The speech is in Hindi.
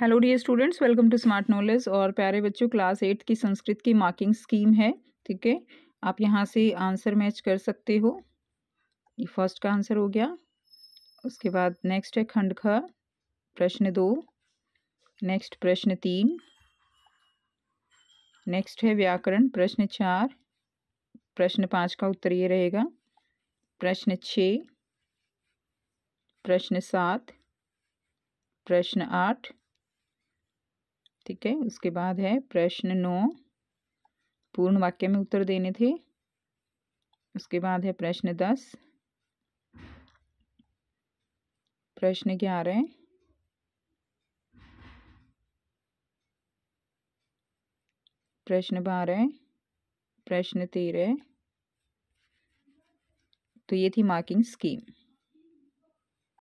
hello dear students welcome to smart knowledge और प्यारे बच्चों क्लास एट की संस्कृत की मार्किंग स्कीम है ठीक है आप यहाँ से आंसर मैच कर सकते हो ये फर्स्ट का आंसर हो गया उसके बाद नेक्स्ट है खंड ख प्रश्न दो नेक्स्ट प्रश्न तीन नेक्स्ट है व्याकरण प्रश्न चार प्रश्न पाँच का उत्तर ये रहेगा प्रश्न छ प्रश्न सात प्रश्न आठ ठीक है उसके बाद है प्रश्न नौ पूर्ण वाक्य में उत्तर देने थे उसके बाद है प्रश्न दस प्रश्न ग्यारह प्रश्न बारह प्रश्न तेरह तो ये थी मार्किंग स्कीम